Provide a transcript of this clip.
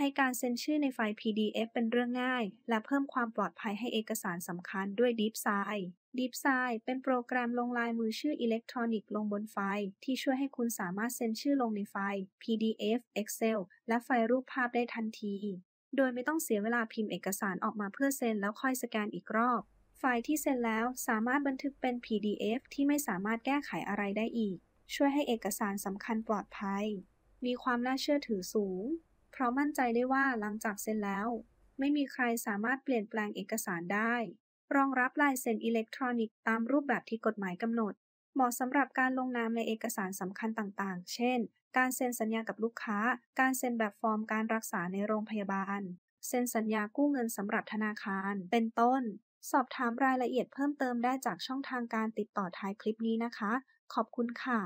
ให้การเซ็นชื่อในไฟล์ PDF เป็นเรื่องง่าย และเพิ่มความปลอดภัยให้เอกสารสำคัญด้วย DeepSign DeepSign เป็นโปรแกรมลงลายมือชื่ออิเล็กทรอนิกส์ลงบนไฟล์ที่ช่วยให้คุณสามารถเซ็นชื่อลงในไฟล์ PDF Excel และไฟล์รูปภาพได้ทันที โดยไม่ต้องเสียเวลาพิมพ์เอกสารออกมาเพื่อเซ็นแล้วค่อยสแกนอีกรอบ ไฟล์ที่เซ็นแล้วสามารถบันทึกเป็น PDF ที่ไม่สามารถแก้ไขอะไรได้อีก ช่วยให้เอกสารสำคัญปลอดภัย มีความน่าเชื่อถือสูงเพราะมั่นใจได้ว่าหลังจากเซ็นแล้ว ไม่มีใครสามารถเปลี่ยนแปลงเอกสารได้ รองรับลายเซ็นอิเล็กทรอนิกส์ ตามรูปแบบที่กฎหมายกำหนด เหมาะสำหรับการลงนามในเอกสารสำคัญต่างๆ เช่น การเซ็นสัญญากับลูกค้า การเซ็นแบบฟอร์มการรักษาในโรงพยาบาล เซ็นสัญญากู้เงินสำหรับธนาคาร เป็นต้น สอบถามรายละเอียดเพิ่มเติมได้จากช่องทางการติดต่อท้ายคลิปนี้นะคะ ขอบคุณค่ะ